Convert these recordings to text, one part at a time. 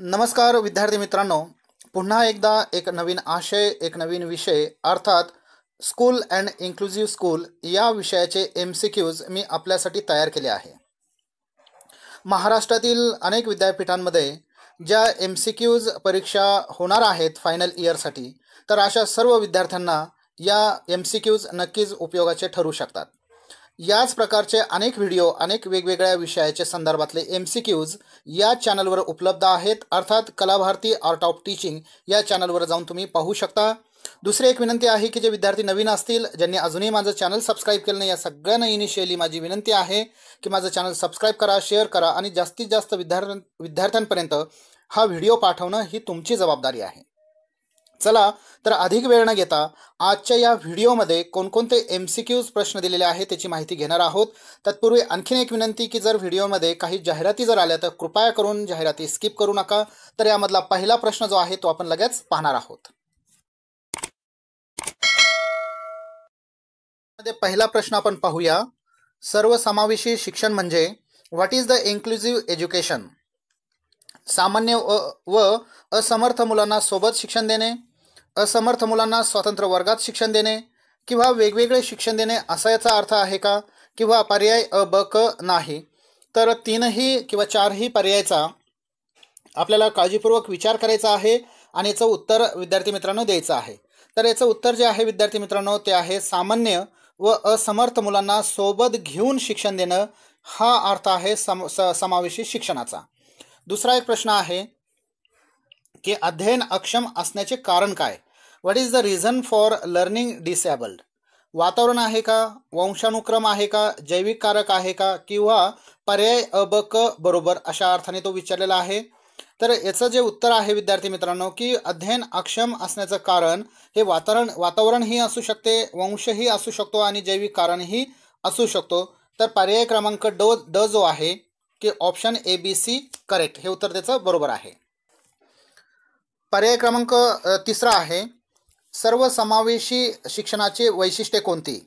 नमस्कार विद्यार्थी मित्रांनो पुन्हा एकदा एक नवीन आशय एक नवीन विषय अर्थात स्कूल अँड इन्क्लुझिव्ह स्कूल या विषयाचे एम सी क्यूज मी आपल्यासाठी तयार केले आहे महाराष्ट्रातील अनेक विद्यापीठांमध्ये ज्या एम सी क्यूज परीक्षा होणार आहेत फायनल इयरसाठी तर अशा सर्व विद्यार्थ्यांना या एम सी क्यूज नक्कीच उपयोगाचे ठरू शकतात याच प्रकारचे अनेक व्हिडिओ अनेक वेगवेगळ्या विषयाच्या संदर्भातले एम सी क्यूज या चॅनलवर उपलब्ध आहेत अर्थात कलाभारती आर्ट ऑफ टीचिंग या चॅनलवर जाऊन तुम्ही पाहू शकता दुसरी एक विनंती आहे की जे विद्यार्थी नवीन असतील ज्यांनी अजूनही माझं चॅनल सबस्क्राईब केलं नाही या सगळ्यांना इनिशियली माझी विनंती आहे की माझं चॅनल सबस्क्राईब करा शेअर करा आणि जास्तीत जास्त विद्यार्थ्यां विद्यार्थ्यांपर्यंत हा व्हिडिओ पाठवणं ही तुमची जबाबदारी आहे चला तर अधिक वेळ न घेता आजच्या या व्हिडिओमध्ये कोणकोणते एम सी क्यूज प्रश्न दिलेले आहेत त्याची माहिती घेणार आहोत तत्पूर्वी आणखीन एक विनंती की जर व्हिडिओमध्ये काही जाहिराती जर आल्या तर कृपया करून जाहिराती स्किप करू नका तर यामधला पहिला प्रश्न जो आहे तो आपण लगेच पाहणार आहोत पहिला प्रश्न आपण पाहूया सर्वसमावेशी शिक्षण म्हणजे what is the inclusive education सामान्य व असमर्थ मुलांना सोबत शिक्षण देणे असमर्थ मुलांना स्वतंत्र वर्गात शिक्षण देणे किंवा वेगवेगळे शिक्षण देणे असा याचा अर्थ आहे का किंवा पर्याय अ ब क नाही तर तीनही किंवा चारही पर्यायाचा आपल्याला काळजीपूर्वक विचार करायचा आहे आणि याचं उत्तर विद्यार्थी मित्रांनो द्यायचं आहे तर याचं उत्तर जे आहे विद्यार्थी मित्रांनो ते आहे सामान्य व असमर्थ मुलांना सोबत घेऊन शिक्षण देणं हा अर्थ आहे सम स समावेशी शिक्षणाचा दुसरा एक प्रश्न आहे की अध्ययन अक्षम असण्याचे कारण काय what is the reason for learning disabled वातावरण आहे का वंशानुक्रम आहे का जैविक कारक आहे का किंवा पर्याय अबक बरोबर अशा अर्थाने तो विचारलेला आहे तर याचं जे उत्तर आहे विद्यार्थी मित्रांनो की अध्ययन अक्षम असण्याचं कारण हे वातावरण वातावरणही असू शकते वंशही असू शकतो आणि जैविक कारणही असू शकतो तर पर्याय क्रमांक ड ड जो आहे की option A B C correct हे उत्तर त्याचं बरोबर आहे पर्याय क्रमांक तिसरा आहे सर्वसमावेशी शिक्षणाचे वैशिष्ट्ये कोणती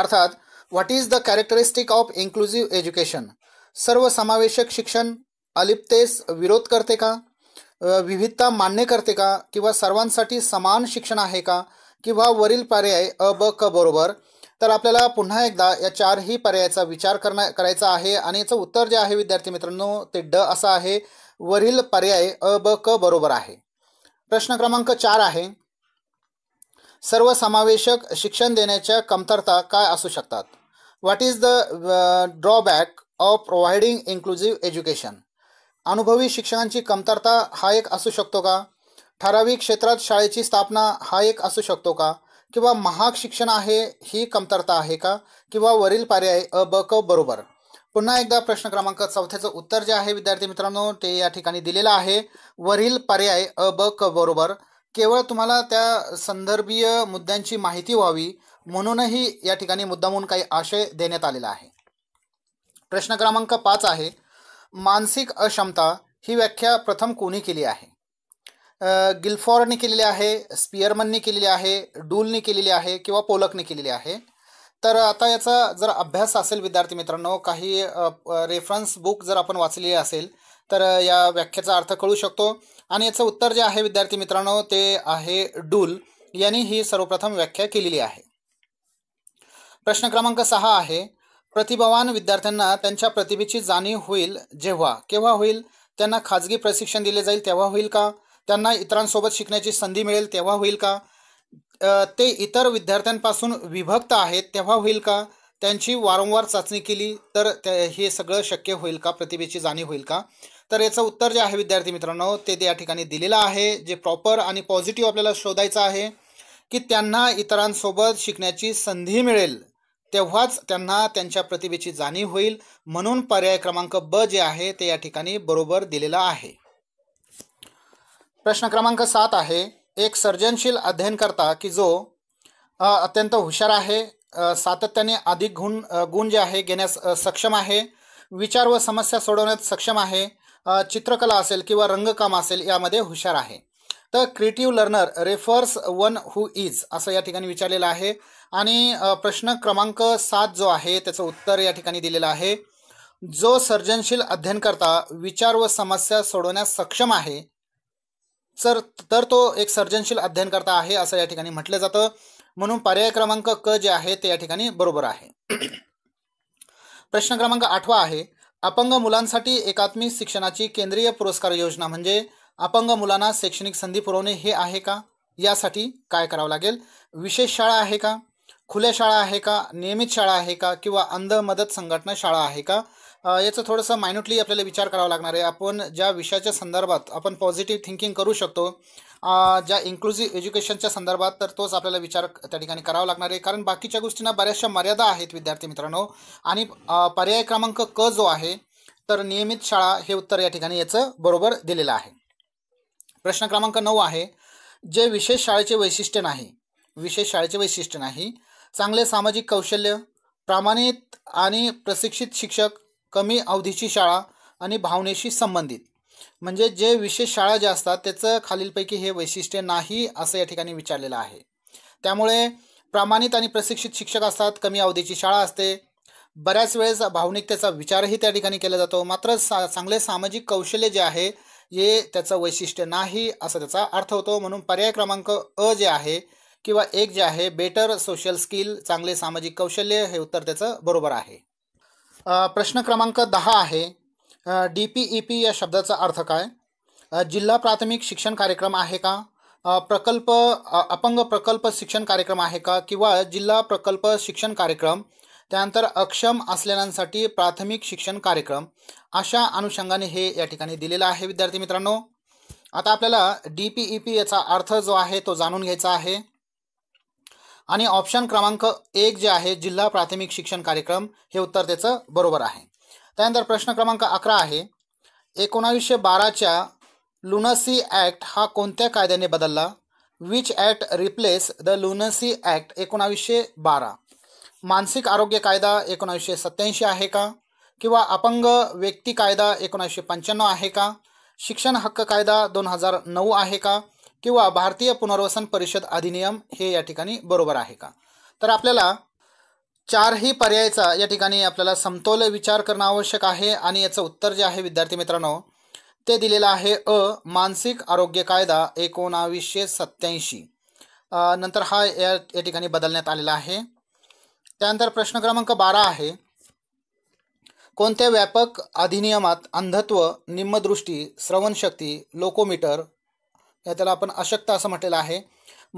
अर्थात what is the characteristic of inclusive education सर्वसमावेशक शिक्षण अलिप्तेस विरोध करते का विविधता मान्य करते का किंवा सर्वांसाठी समान शिक्षण आहे का किंवा वरील पर्याय अ ब क बरोबर तर आपल्याला पुन्हा एकदा या चारही पर्यायाचा विचार करणं करायचा आहे आणि याचं उत्तर जे आहे विद्यार्थी मित्रांनो ते ड असं आहे वरील पर्याय अ ब क बरोबर आहे प्रश्न क्रमांक चार आहे सर्वसमावेशक शिक्षण देण्याच्या कमतरता काय असू शकतात what is the drawback of providing inclusive education अनुभवी शिक्षकांची कमतरता हा एक असू शकतो का ठराविक क्षेत्रात शाळेची स्थापना हा एक असू शकतो का किंवा महाग शिक्षण आहे ही कमतरता आहे का किंवा वरील पर्याय अ ब क बरोबर पुन्हा एकदा प्रश्न क्रमांक चौथ्याचं उत्तर जे आहे विद्यार्थी मित्रांनो ते या ठिकाणी दिलेलं आहे वरील पर्याय अ ब क बरोबर केवळ तुम्हाला त्या संदर्भीय मुद्द्यांची माहिती व्हावी म्हणूनही या ठिकाणी म्हणून काही आशय देण्यात आलेला आहे प्रश्न क्रमांक पाच आहे मानसिक अक्षमता ही व्याख्या प्रथम कोणी केली आहे गिल्फॉरने केलेली आहे स्पियरमनने केलेली आहे डूलने केलेली आहे किंवा पोलकने केलेली आहे तर आता याचा जर अभ्यास असेल विद्यार्थी मित्रांनो काही रेफरन्स बुक जर आपण वाचलेली असेल तर या व्याख्याचा अर्थ कळू शकतो आणि याचं उत्तर जे आहे विद्यार्थी मित्रांनो ते आहे डूल यांनी ही सर्वप्रथम व्याख्या केलेली आहे प्रश्न क्रमांक सहा आहे प्रतिभावान विद्यार्थ्यांना त्यांच्या प्रतिभेची जाणीव होईल जेव्हा केव्हा होईल त्यांना खाजगी प्रशिक्षण दिले जाईल तेव्हा होईल का त्यांना इतरांसोबत शिकण्याची संधी मिळेल तेव्हा होईल का ते इतर विद्यार्थ्यांपासून विभक्त आहेत तेव्हा होईल का त्यांची वारंवार चाचणी केली तर हे सगळं शक्य होईल का प्रतिभेची जाणीव होईल का तर याचं उत्तर जे आहे विद्यार्थी मित्रांनो ते या ठिकाणी दिलेलं आहे जे प्रॉपर आणि पॉझिटिव्ह आपल्याला शोधायचं आहे की त्यांना इतरांसोबत शिकण्याची संधी मिळेल तेव्हाच त्यांना त्यांच्या प्रतिभेची जाणीव होईल म्हणून पर्याय क्रमांक ब जे आहे ते या ठिकाणी बरोबर दिलेलं आहे प्रश्न क्रमांक सात आहे एक सर्जनशील अध्ययनकर्ता की जो अत्यंत हुशार आहे सातत्याने अधिक गुण गुण जे आहे घेण्यास सक्षम आहे विचार व समस्या सोडवण्यास सक्षम आहे चित्रकला असेल किंवा रंगकाम असेल यामध्ये हुशार आहे तर creative learner refers one who is असं या ठिकाणी विचारलेलं आहे आणि प्रश्न क्रमांक सात जो आहे त्याचं उत्तर या ठिकाणी दिलेलं आहे जो सर्जनशील अध्ययनकर्ता विचार व समस्या सोडवण्यास सक्षम आहे सर तर तो एक सर्जनशील अध्ययनकर्ता आहे असं या ठिकाणी म्हटलं जातं म्हणून पर्याय क्रमांक क जे आहे ते या ठिकाणी बरोबर आहे प्रश्न क्रमांक आठवा आहे अपंग मुलांसाठी एकात्मिक शिक्षणाची केंद्रीय पुरस्कार योजना म्हणजे अपंग मुलांना शैक्षणिक संधी पुरवणे हे आहे का यासाठी काय करावं लागेल विशेष शाळा आहे का खुल्या शाळा आहे का नियमित शाळा आहे का किंवा अंध मदत संघटना शाळा आहे का याचं थोडंसं मायन्युटली आपल्याला विचार करावा लागणार आहे आपण ज्या विषयाच्या संदर्भात आपण पॉझिटिव्ह थिंकिंग करू शकतो ज्या इन्क्लुझिव्ह एज्युकेशनच्या संदर्भात तर तोच आपल्याला विचार त्या ठिकाणी करावा लागणार आहे कारण बाकीच्या गोष्टींना बऱ्याचशा मर्यादा आहेत विद्यार्थी मित्रांनो आणि पर्याय क्रमांक क जो आहे तर नियमित शाळा हे उत्तर या ठिकाणी याचं बरोबर दिलेलं आहे प्रश्न क्रमांक नऊ आहे जे विशेष शाळेचे वैशिष्ट्य नाही विशेष शाळेचे वैशिष्ट्य नाही चांगले सामाजिक कौशल्य प्रामाणिक आणि प्रशिक्षित शिक्षक कमी अवधीची शाळा आणि भावनेशी संबंधित म्हणजे जे विशेष शाळा ज्या असतात त्याचं खालीलपैकी हे वैशिष्ट्य नाही असं या ठिकाणी विचारलेलं आहे त्यामुळे प्रामाणित आणि प्रशिक्षित शिक्षक असतात कमी अवधीची शाळा असते बऱ्याच वेळेस भावनिकतेचा विचारही त्या ठिकाणी केला जातो मात्र सा चांगले सामाजिक कौशल्य जे आहे हे त्याचं वैशिष्ट्य नाही असा त्याचा अर्थ होतो म्हणून पर्याय क्रमांक अ जे आहे किंवा एक जे आहे बेटर सोशल स्किल चांगले सामाजिक कौशल्य हे उत्तर त्याचं बरोबर आहे प्रश्न क्रमांक दहा आहे डी पी ई पी या शब्दाचा अर्थ काय जिल्हा प्राथमिक शिक्षण कार्यक्रम आहे का प्रकल्प अपंग प्रकल्प शिक्षण कार्यक्रम आहे का किंवा जिल्हा प्रकल्प शिक्षण कार्यक्रम त्यानंतर अक्षम असलेल्यांसाठी प्राथमिक शिक्षण कार्यक्रम अशा अनुषंगाने हे या ठिकाणी दिलेलं आहे विद्यार्थी मित्रांनो आता आपल्याला डी पी ई पी याचा अर्थ जो आहे तो जाणून घ्यायचा आहे आणि ऑप्शन क्रमांक एक जे आहे जिल्हा प्राथमिक शिक्षण कार्यक्रम हे उत्तर त्याचं बरोबर आहे त्यानंतर प्रश्न क्रमांक अकरा आहे एकोणावीसशे बाराच्या लुनसी ॲक्ट हा कोणत्या कायद्याने बदलला which act replace the lunacy act एकोणावीसशे बारा मानसिक आरोग्य कायदा एकोणावीसशे सत्याऐंशी आहे का किंवा अपंग व्यक्ती कायदा एकोणावीसशे पंच्याण्णव आहे का शिक्षण हक्क कायदा दोन हजार नऊ आहे का किंवा भारतीय पुनर्वसन परिषद अधिनियम हे या ठिकाणी बरोबर आहे का तर आपल्याला चारही पर्यायाचा या ठिकाणी आपल्याला समतोल विचार करणं आवश्यक आहे आणि याचं उत्तर जे आहे विद्यार्थी मित्रांनो ते दिलेलं आहे अ मानसिक आरोग्य कायदा एकोणावीसशे सत्याऐंशी नंतर हा या या ठिकाणी बदलण्यात आलेला आहे त्यानंतर प्रश्न क्रमांक बारा आहे कोणत्या व्यापक अधिनियमात अंधत्व निम्मदृष्टी श्रवणशक्ती लोकोमीटर त्याला आपण अशक्त असं म्हटलेलं आहे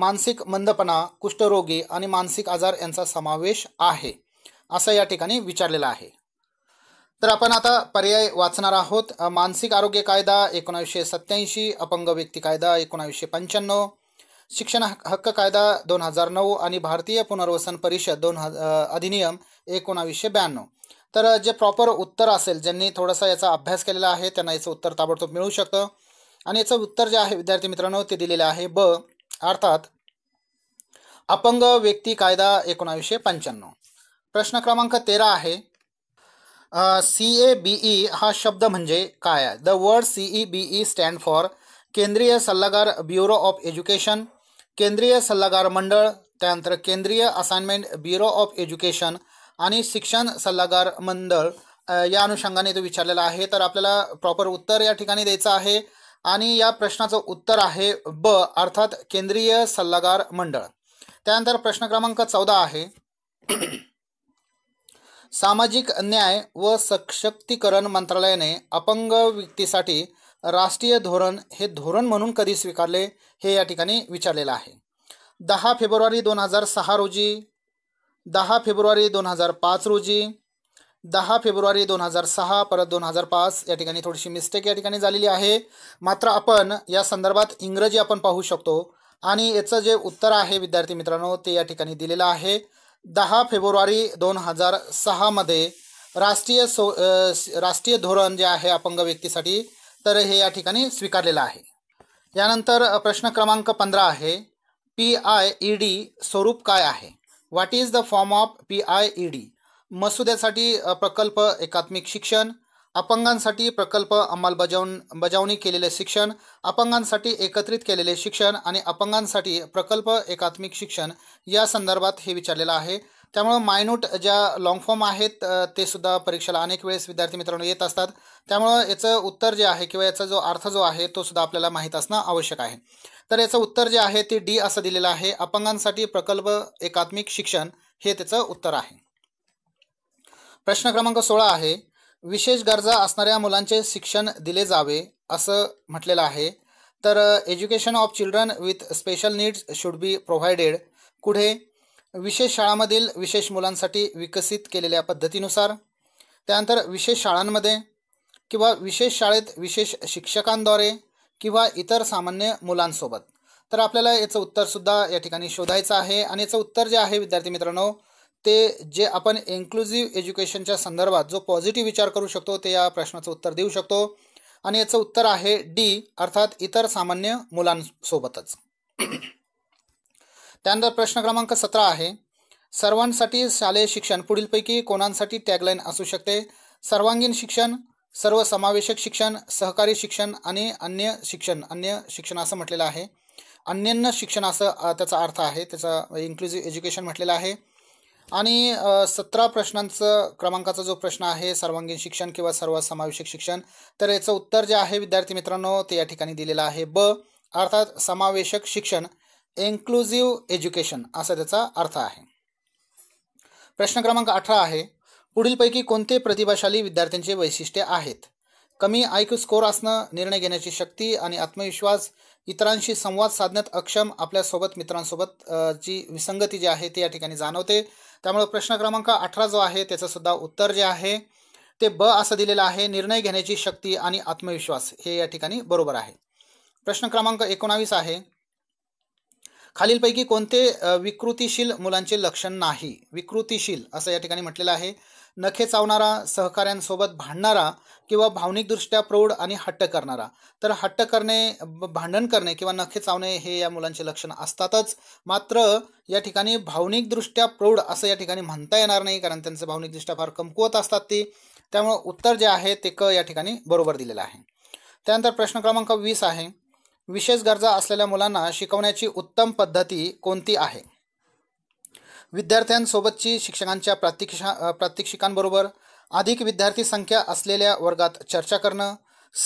मानसिक मंदपणा कुष्ठरोगी आणि मानसिक आजार यांचा समावेश आहे असं या ठिकाणी विचारलेलं आहे तर आपण आता पर्याय वाचणार आहोत मानसिक आरोग्य कायदा एकोणावीसशे सत्त्याऐंशी अपंग व्यक्ती कायदा एकोणावीसशे पंच्याण्णव शिक्षण हक्क कायदा दोन हजार नऊ आणि भारतीय पुनर्वसन परिषद दोन अधिनियम एकोणावीसशे ब्याण्णव तर जे प्रॉपर उत्तर असेल ज्यांनी थोडासा याचा अभ्यास केलेला आहे त्यांना याचं उत्तर ताबडतोब मिळू शकतं आणि याचं उत्तर जे आहे विद्यार्थी मित्रांनो ते दिलेलं आहे ब अर्थात अपंग व्यक्ती कायदा एकोणावीसशे पंच्याण्णव प्रश्न क्रमांक तेरा आहे सी ए बी ई हा शब्द म्हणजे काय आहे the word C E B E stand for केंद्रीय सल्लागार ब्युरो ऑफ एज्युकेशन केंद्रीय सल्लागार मंडळ त्यानंतर केंद्रीय असाइनमेंट ब्युरो ऑफ एज्युकेशन आणि शिक्षण सल्लागार मंडळ या अनुषंगाने तो विचारलेला आहे तर आपल्याला प्रॉपर उत्तर या ठिकाणी द्यायचं आहे आणि या प्रश्नाचं उत्तर आहे ब अर्थात केंद्रीय सल्लागार मंडळ त्यानंतर प्रश्न क्रमांक चौदा आहे सामाजिक न्याय व सशक्तीकरण मंत्रालयाने अपंग व्यक्तीसाठी राष्ट्रीय धोरण हे धोरण म्हणून कधी स्वीकारले हे या ठिकाणी विचारलेलं आहे दहा फेब्रुवारी दोन हजार सहा रोजी दहा फेब्रुवारी दोन हजार पाच रोजी दहा फेब्रुवारी दोन हजार सहा परत दोन हजार पाच या ठिकाणी थोडीशी मिस्टेक या ठिकाणी झालेली आहे मात्र आपण या संदर्भात इंग्रजी आपण पाहू शकतो आणि याचं जे उत्तर आहे विद्यार्थी मित्रांनो ते या ठिकाणी दिलेलं आहे दहा फेब्रुवारी दोन हजार सहामध्ये राष्ट्रीय सो राष्ट्रीय धोरण जे आहे अपंग व्यक्तीसाठी तर हे या ठिकाणी स्वीकारलेलं आहे यानंतर प्रश्न क्रमांक पंधरा आहे पी आय ई डी स्वरूप काय आहे what is the form of P I E D मसुद्यासाठी प्रकल्प एकात्मिक शिक्षण अपंगांसाठी प्रकल्प अंमलबजावण बजावणी केलेले शिक्षण अपंगांसाठी एकत्रित केलेले शिक्षण आणि अपंगांसाठी प्रकल्प एकात्मिक शिक्षण या संदर्भात हे विचारलेलं आहे त्यामुळं मायनूट ज्या लॉंग फॉर्म आहेत ते सुद्धा परीक्षेला अनेक वेळेस विद्यार्थी मित्रांनो येत असतात त्यामुळं याचं उत्तर जे आहे किंवा याचा जो अर्थ जो आहे तो सुद्धा आपल्याला माहीत असणं आवश्यक आहे तर याचं उत्तर जे आहे ते डी असं दिलेलं आहे अपंगांसाठी प्रकल्प एकात्मिक शिक्षण हे त्याचं उत्तर आहे प्रश्न क्रमांक सोळा आहे विशेष गरजा असणाऱ्या मुलांचे शिक्षण दिले जावे असं म्हटलेलं आहे तर education of children with special needs should be provided कुठे विशेष शाळांमधील विशेष मुलांसाठी विकसित केलेल्या पद्धतीनुसार त्यानंतर विशेष शाळांमध्ये किंवा विशेष शाळेत विशेष शिक्षकांद्वारे किंवा इतर सामान्य मुलांसोबत तर आपल्याला याचं उत्तरसुद्धा या ठिकाणी शोधायचं आहे आणि याचं उत्तर जे आहे विद्यार्थी मित्रांनो ते जे आपण इन्क्लुझिव्ह एज्युकेशनच्या संदर्भात जो पॉझिटिव्ह विचार करू शकतो ते या प्रश्नाचं उत्तर देऊ शकतो आणि याचं उत्तर आहे डी अर्थात इतर सामान्य मुलांसोबतच त्यानंतर प्रश्न क्रमांक सतरा आहे सर्वांसाठी शालेय शिक्षण पुढीलपैकी कोणासाठी टॅगलाईन असू शकते सर्वांगीण शिक्षण सर्वसमावेशक शिक्षण सहकारी शिक्षण आणि अन्य शिक्षण अन्य शिक्षण असं म्हटलेलं आहे अन्यान्य शिक्षण असं त्याचा अर्थ आहे त्याचा इन्क्लुझिव्ह एज्युकेशन म्हटलेलं आहे आणि सतरा प्रश्नांचं क्रमांकाचा जो प्रश्न आहे सर्वांगीण शिक्षण किंवा सर्वसमावेशक शिक्षण तर याचं उत्तर जे आहे विद्यार्थी मित्रांनो ते या ठिकाणी दिलेलं आहे ब अर्थात समावेशक शिक्षण इन्क्लुझिव्ह एज्युकेशन असा त्याचा अर्थ आहे प्रश्न क्रमांक अठरा आहे पुढीलपैकी कोणते प्रतिभाशाली विद्यार्थ्यांचे वैशिष्ट्ये आहेत कमी आयक्यू स्कोर असणं निर्णय घेण्याची शक्ती आणि आत्मविश्वास इतरांशी संवाद साधण्यात अक्षम आपल्यासोबत मित्रांसोबत जी विसंगती जी आहे ती या ठिकाणी जाणवते त्यामुळे प्रश्न क्रमांक अठरा जो आहे त्याचं सुद्धा उत्तर जे आहे ते ब असं दिलेलं आहे निर्णय घेण्याची शक्ती आणि आत्मविश्वास हे या ठिकाणी बरोबर आहे प्रश्न क्रमांक एकोणावीस आहे खालीलपैकी कोणते विकृतीशील मुलांचे लक्षण नाही विकृतीशील असं या ठिकाणी म्हटलेलं आहे नखे चावणारा सहकाऱ्यांसोबत भांडणारा किंवा भावनिकदृष्ट्या प्रौढ आणि हट्ट करणारा तर हट्ट करणे भांडण करणे किंवा नखे चावणे हे या मुलांचे लक्षण असतातच मात्र या ठिकाणी भावनिकदृष्ट्या प्रौढ असं या ठिकाणी म्हणता येणार नाही कारण त्यांचं भावनिकदृष्ट्या फार कमकुवत असतात ती त्यामुळं उत्तर जे आहे ते क या ठिकाणी बरोबर दिलेलं आहे त्यानंतर प्रश्न क्रमांक वीस आहे विशेष गरजा असलेल्या मुलांना शिकवण्याची उत्तम पद्धती कोणती आहे विद्यार्थ्यांसोबतची शिक्षकांच्या प्रात्यक्षा प्रात्यक्षिकांबरोबर अधिक विद्यार्थी संख्या असलेल्या वर्गात चर्चा करणं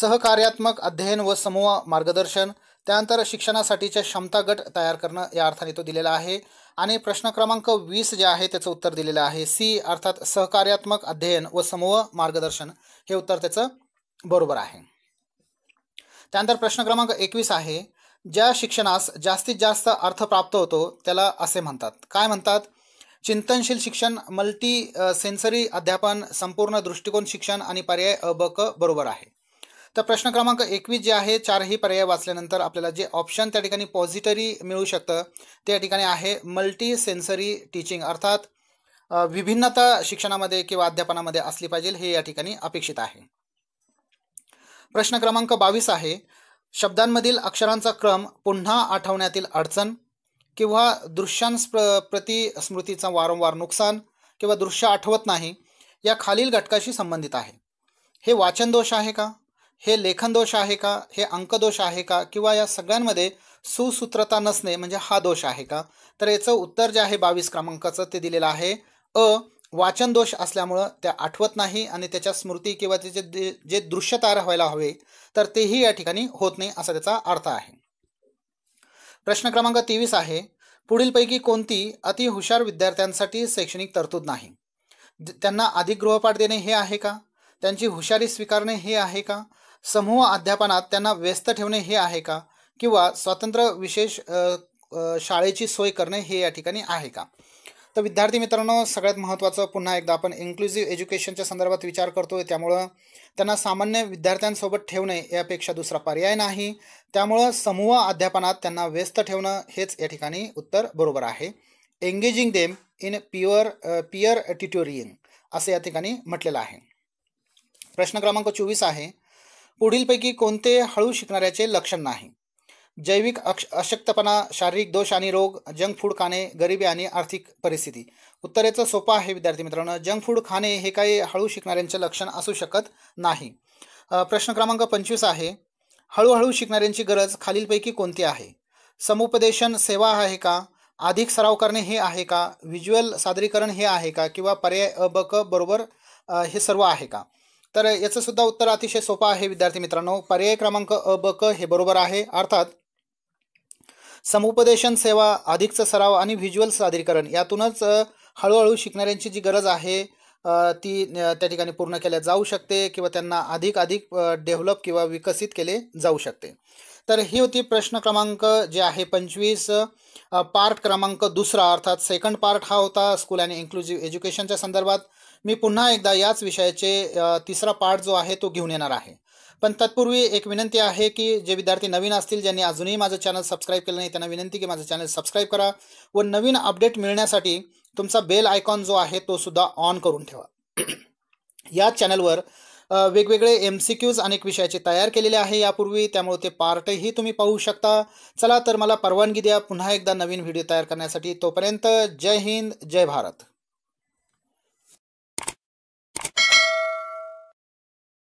सहकार्यात्मक अध्ययन व समूह मार्गदर्शन त्यानंतर शिक्षणासाठीच्या क्षमता गट तयार करणं या अर्थाने तो दिलेला आहे आणि प्रश्न क्रमांक वीस जे आहे त्याचं उत्तर दिलेलं आहे सी अर्थात सहकार्यात्मक अध्ययन व समूह मार्गदर्शन हे उत्तर त्याचं बरोबर आहे त्यानंतर प्रश्न क्रमांक एकवीस आहे ज्या शिक्षणास जास्तीत जास्त अर्थ प्राप्त होतो त्याला असे म्हणतात काय म्हणतात चिंतनशील शिक्षण मल्टी सेन्सरी अध्यापन संपूर्ण दृष्टिकोन शिक्षण आणि पर्याय अ ब क बरोबर आहे तर प्रश्न क्रमांक एकवीस जे आहे चारही पर्याय वाचल्यानंतर आपल्याला जे ऑप्शन त्या ठिकाणी पॉझिटरी मिळू शकतं त्या ठिकाणी आहे मल्टी सेन्सरी टीचिंग अर्थात विभिन्नता शिक्षणामध्ये किंवा अध्यापनामध्ये असली पाहिजे हे या ठिकाणी अपेक्षित आहे प्रश्न क्रमांक बावीस आहे शब्दांमधील अक्षरांचा क्रम पुन्हा आठवण्यातील अडचण किंवा दृश्यांस प्रति स्मृतीचा वारंवार नुकसान किंवा दृश्य आठवत नाही या खालील घटकाशी संबंधित आहे हे वाचन दोष आहे का हे लेखन दोष आहे का हे अंकदोष आहे का किंवा या सगळ्यांमध्ये सुसूत्रता नसणे म्हणजे हा दोष आहे का तर याचं उत्तर जे आहे बावीस क्रमांकाचं ते दिलेलं आहे अ वाचन दोष असल्यामुळं त्या आठवत नाही आणि त्याच्या स्मृती किंवा त्याचे जे दृश्य तयार व्हायला हवे तर तेही या ठिकाणी होत नाही असा त्याचा अर्थ आहे प्रश्न क्रमांक तेवीस आहे पुढीलपैकी कोणती अति हुशार विद्यार्थ्यांसाठी शैक्षणिक तरतूद नाही त्यांना अधिक गृहपाठ देणे हे आहे का त्यांची हुशारी स्वीकारणे हे आहे का समूह अध्यापनात त्यांना व्यस्त ठेवणे हे आहे का किंवा स्वतंत्र विशेष शाळेची सोय करणे हे या ठिकाणी आहे का तर विद्यार्थी मित्रांनो सगळ्यात महत्त्वाचं पुन्हा एकदा आपण इन्क्लुझिव्ह एज्युकेशनच्या संदर्भात विचार करतोय त्यामुळं त्यांना सामान्य विद्यार्थ्यांसोबत ठेवणे यापेक्षा दुसरा पर्याय नाही त्यामुळं समूह अध्यापनात त्यांना व्यस्त ठेवणं हेच या ठिकाणी उत्तर बरोबर आहे engaging them in pure peer tutoring असं या ठिकाणी म्हटलेलं आहे प्रश्न क्रमांक चोवीस आहे पुढीलपैकी कोणते हळू शिकणाऱ्याचे लक्षण नाही जैविक अक्ष अशक्तपणा शारीरिक दोष आणि रोग जंक फूड खाणे गरिबी आणि आर्थिक परिस्थिती उत्तर याचं सोपं आहे विद्यार्थी मित्रांनो जंक फूड खाणे हे काही हळू शिकणाऱ्यांचे लक्षण असू शकत नाही प्रश्न क्रमांक पंचवीस आहे हळूहळू शिकणाऱ्यांची गरज खालीलपैकी कोणती आहे समुपदेशन सेवा आहे का अधिक सराव करणे हे आहे का व्हिज्युअल सादरीकरण हे आहे का किंवा पर्याय अ क बरोबर हे सर्व आहे का तर याचं सुद्धा उत्तर अतिशय सोपं आहे विद्यार्थी मित्रांनो पर्याय क्रमांक अ क हे बरोबर आहे अर्थात समुपदेशन सेवा अधिकचं सराव आणि व्हिज्युअल सादरीकरण यातूनच हळूहळू शिकणाऱ्यांची जी गरज आहे ती त्या ठिकाणी पूर्ण केल्या जाऊ शकते किंवा त्यांना अधिक अधिक डेव्हलप किंवा विकसित केले जाऊ शकते तर ही होती प्रश्न क्रमांक जे आहे पंचवीस पार्ट क्रमांक दुसरा अर्थात सेकंड पार्ट हा होता स्कूल आणि इन्क्लुझिव्ह एज्युकेशनच्या संदर्भात मी पुन्हा एकदा याच विषयाचे तिसरा पार्ट जो आहे तो घेऊन येणार आहे पण तत्पूर्वी एक विनंती आहे की जे विद्यार्थी नवीन असतील ज्यांनी अजूनही माझं चॅनल सबस्क्राईब केलं नाही त्यांना विनंती की माझं चॅनल सबस्क्राईब करा व नवीन अपडेट मिळण्यासाठी तुमचा बेल आयकॉन जो आहे तो सुद्धा ऑन करून ठेवा या चॅनलवर वेगवेगळे एम सी क्यूज अनेक विषयाचे तयार केलेले आहे यापूर्वी त्यामुळे ते पार्टही तुम्ही पाहू शकता चला तर मला परवानगी द्या पुन्हा एकदा नवीन व्हिडिओ तयार करण्यासाठी तोपर्यंत जय हिंद जय भारत